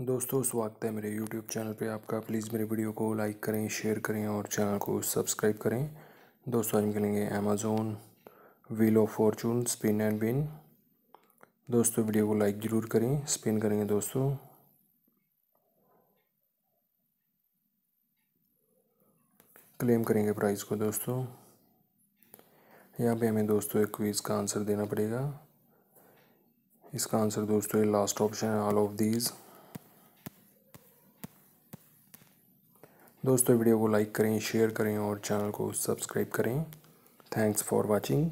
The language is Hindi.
दोस्तों स्वागत है मेरे यूट्यूब चैनल पे आपका प्लीज़ मेरे वीडियो को लाइक करें शेयर करें और चैनल को सब्सक्राइब करें दोस्तों आज मिलेंगे खेलेंगे Amazon wheel fortune spin and win दोस्तों वीडियो को लाइक ज़रूर करें स्पिन करेंगे दोस्तों क्लेम करेंगे प्राइस को दोस्तों यहाँ पे हमें दोस्तों एक क्वीज का आंसर देना पड़ेगा इसका आंसर दोस्तों ये लास्ट ऑप्शन है ऑल ऑफ दीज़ दोस्तों वीडियो को लाइक करें शेयर करें और चैनल को सब्सक्राइब करें थैंक्स फॉर वॉचिंग